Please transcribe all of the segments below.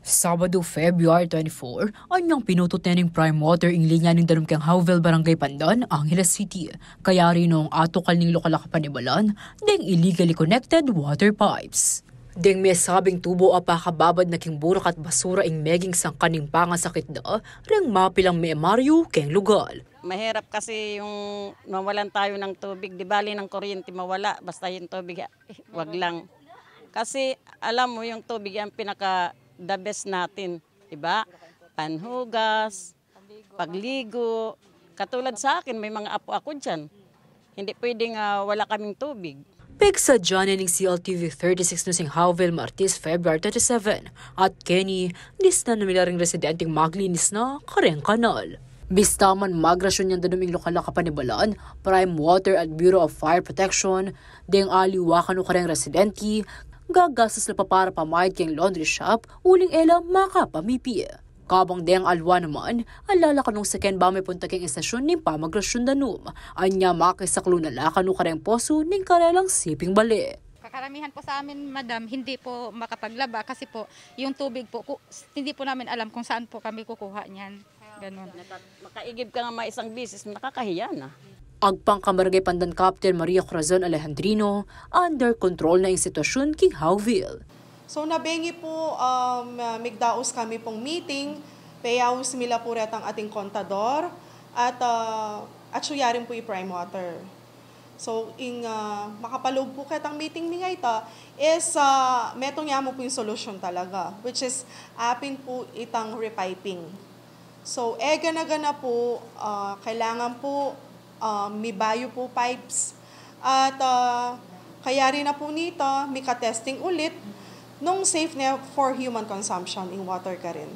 Sabado, February 24, anyang ng prime water ang linya ng dalumkang Howell Barangay Pandan, Angeles City. Kaya rin noong atokal ng lokal na kapanibalan, ding illegally connected water pipes. Ding may sabing tubo apakababad na naking burak at basura ing meging sang kaning pangasakit da, ring mapilang may Mario keng lugal. Mahirap kasi yung mawalan tayo ng tubig, di bali ng kuryente mawala, basta yung tubig, eh, wag lang. Kasi alam mo yung tubig ang pinaka the best natin, di diba? Panhugas, pagligo. Katulad sa akin, may mga apo ako dyan. Hindi pwedeng uh, wala kaming tubig. John ng CLTV 36 na sing Howell Martis February 37. at Kenny, nis na namila ring residenteng maglinis na kareng kanal. Bista Bistaman magrasyon niyan danuming lokal na kapanibalaan, Prime Water at Bureau of Fire Protection, ding aliwa kanu kareng residenti, gagasas na papara pamayad keng laundry shop, uling ela makapamipi. Kabang dayang alwa naman, alala kanong saken ba may punta keng istasyon ning pamagrasyon danum. Anya makisaklo na la kanu kareng poso ning karelang siping bali. Kakaramihan po sa amin, madam, hindi po makapaglaba kasi po yung tubig po, hindi po namin alam kung saan po kami kukuha niyan. Ganun. Makaigib ka nga mga isang bisis, nakakahiya na. Agpang Kamaragay Pandan Captain Maria Corazon Alejandrino, under control na ang sitwasyon king Howville. So nabengi po um, migdaos kami pong meeting, payaos mila po ret ang ating kontador, at uh, at suyarin po i-prime water. So, in, uh, makapaloob po kahit meeting ni ita is uh, metong mo po yung solution talaga, which is apin po itang repiping. So, ega gana-gana po, uh, kailangan po uh, may bayo po pipes. At uh, kaya rin na po nito, may ka-testing ulit nung safe na for human consumption in water ka rin.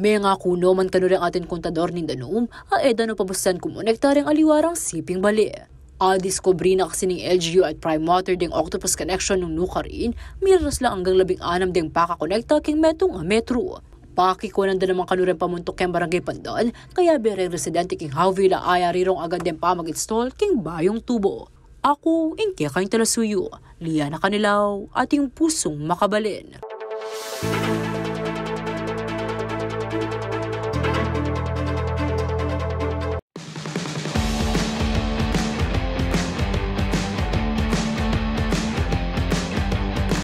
May nga kuno man kano rin atin kontador ni Danoom, a eda eh, no pabusan kumonekta rin aliwarang siping bali. Adiskobri na kasi ng LGU at Prime Water ding octopus connection ng Nukarin, miras lang hanggang labing anam ding pakakonekta king metong a metro. Pakikunan din naman kanurin pamuntok keng barangay Pandan, kaya bereng residente king Havila ayari rong agad din pamag-install king bayong tubo. Ako, inke kayong talasuyo. Liana Kanilaw, ating pusong makabalin.